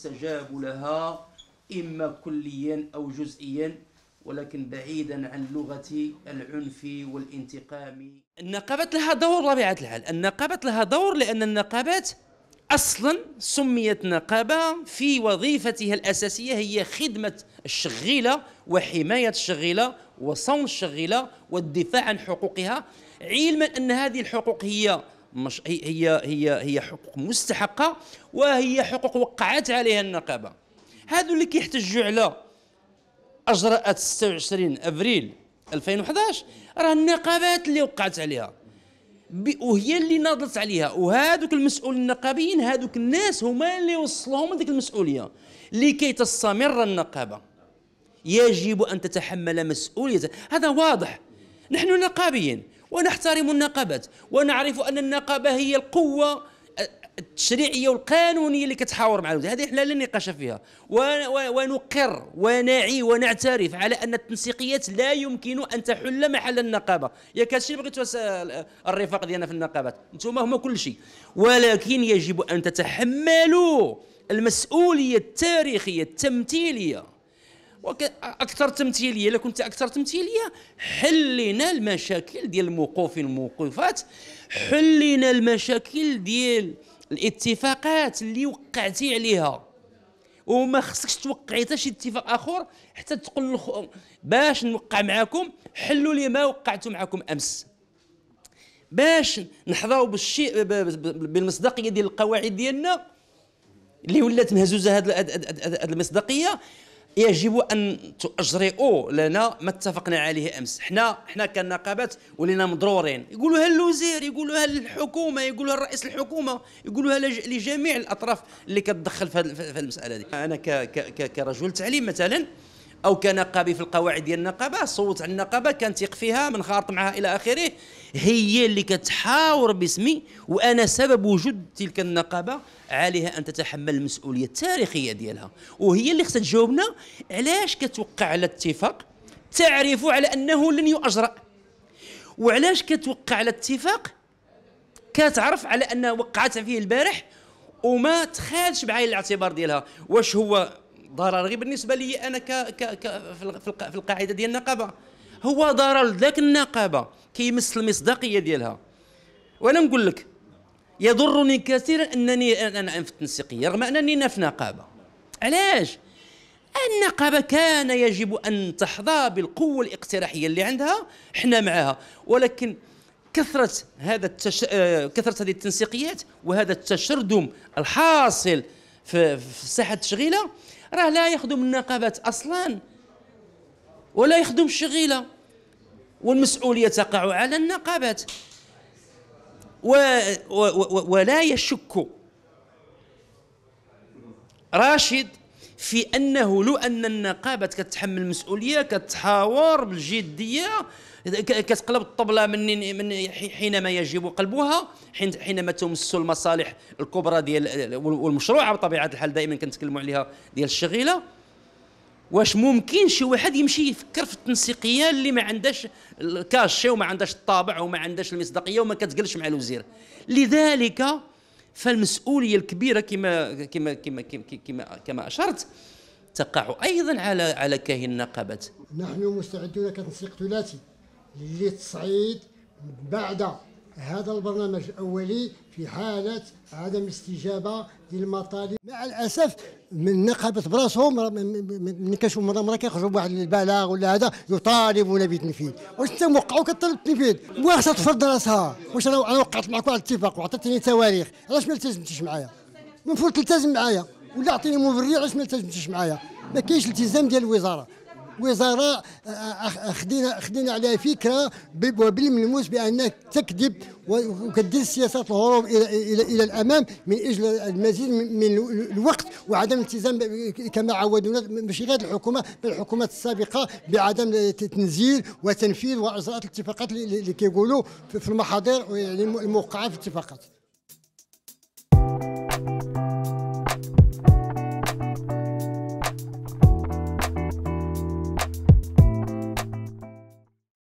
يستجاب لها إما كليا أو جزئيا ولكن بعيدا عن لغة العنف والانتقام النقابات لها دور طبيعة الحال النقابات لها دور لأن النقابات أصلا سميت نقابة في وظيفتها الأساسية هي خدمة الشغيلة وحماية الشغيلة وصون الشغيلة والدفاع عن حقوقها علما أن هذه الحقوق هي مش هي هي هي, هي حقوق مستحقه وهي حقوق وقعت عليها النقابه هذو اللي كيحتجوا على اجراءات 26 ابريل 2011 راه النقابات اللي وقعت عليها وهي اللي ناضت عليها وهذوك المسؤول النقابيين هذوك الناس هما اللي وصلوهم لديك المسؤوليه لكي تستمر النقابه يجب ان تتحمل مسؤوليه هذا واضح نحن نقابيين ونحترم النقابات ونعرف أن النقابة هي القوة التشريعيه والقانونيه اللي كتحاور مع هذه احنا لا نقاش فيها ونقر ونعي ونعترف على ان التنسيقيات لا يمكن ان تحل محل النقابه ياك هادشي بغيتوا الرفاق ديالنا في النقابات انتم هما كل شيء ولكن يجب ان تتحملوا المسؤوليه التاريخيه التمثيليه واكثر تمثيليه الا كنت اكثر تمثيليه حلينا المشاكل ديال الموقوفين الموقوفات حلينا المشاكل ديال الاتفاقات اللي وقعتي عليها وما خصكش توقعي حتى شي اتفاق اخر حتى تقول لخ... باش نوقع معاكم حلوا لي ما وقعتوا معاكم امس باش نحظاو بالشيء بالمصداقيه ديال القواعد ديالنا اللي ولات مهزوزه هذه المصداقيه يجب ان تجرئوا لنا ما اتفقنا عليه امس حنا حنا كنقابات ولينا مضرورين يقولوها للوزير يقولوها للحكومه يقولوها لرئيس الحكومه يقولوها لجميع الاطراف اللي كتدخل في المساله دي انا كرجل تعليم مثلا او كنقابي في القواعد ديال النقابه صوت على النقابه كان تيق فيها خارط معها الى اخره هي اللي كتحاور باسمي وانا سبب وجود تلك النقابه عليها ان تتحمل المسؤوليه التاريخيه ديالها وهي اللي خصها تجاوبنا علاش كتوقع على اتفاق تعرف على انه لن يؤجرأ وعلاش كتوقع على اتفاق كتعرف على ان وقعت فيه البارح وما تخالش بعين الاعتبار ديالها واش هو ضرر غير بالنسبه لي انا ك ك ك في القاعده ديال النقابه هو ضرر لذاك النقابه كيمس المصداقيه ديالها وانا نقول لك يضرني كثيرا انني انا نعم في التنسيقيه رغم انني انا نعم في نقابه علاش النقابة كان يجب أن تحظى بالقوة الاقتراحية اللي عندها حنا معها ولكن كثرة هذا التش... آه، كثرة هذه التنسيقيات وهذا التشرذم الحاصل في, صحه التشغيله راه لا يخدم النقابات اصلا ولا يخدم الشغيله والمسؤوليه تقع على النقابات و و و ولا يشك راشد في انه لو ان النقابه كتحمل المسؤوليه كتحاور بالجديه كتقلب الطبله من من حينما يجب قلبها حينما تمس المصالح الكبرى ديال والمشروعه بطبيعه الحال دائما كنتكلموا عليها ديال الشغيله واش ممكن شي واحد يمشي يفكر في التنسيقيه اللي ما عندهاش الكاشي وما عندهاش الطابع وما عندهاش المصداقيه وما كتقلش مع الوزير لذلك فالمسؤوليه الكبيره كما كما كما كما كما اشرت تقع ايضا على على كاهن النقابات نحن مستعدون كتنسيق ثلاثي لتصعيد بعد هذا البرنامج الأولي في حالة عدم استجابة للمطالب مع الأسف من نقبت براسهم من كنشوف مرة مرة كيخرجوا بواحد البلاغ ولا هذا يطالبون بالتنفيذ واش أنت موقع وكطلب التنفيذ واش تفرض راسها واش أنا أنا وقعت معك واحد الاتفاق وعطيتني تواريخ علاش ما التزمتيش معايا المفروض تلتزم معايا ولا أعطيني مبرر علاش ما التزمتيش معايا ما كاينش التزام ديال الوزارة وزراء آه، آه، خدينا خدينا عليها فكره وبالملموس بانها تكذب وكدير سياسات الهروب الى الى الى الامام من اجل المزيد من الوقت وعدم الالتزام كما عودونا ماشي غير الحكومه بل الحكومات السابقه بعدم تنزيل وتنفيذ واجراءات الاتفاقات اللي كيقولوا في المحاضر يعني الموقعه في الاتفاقات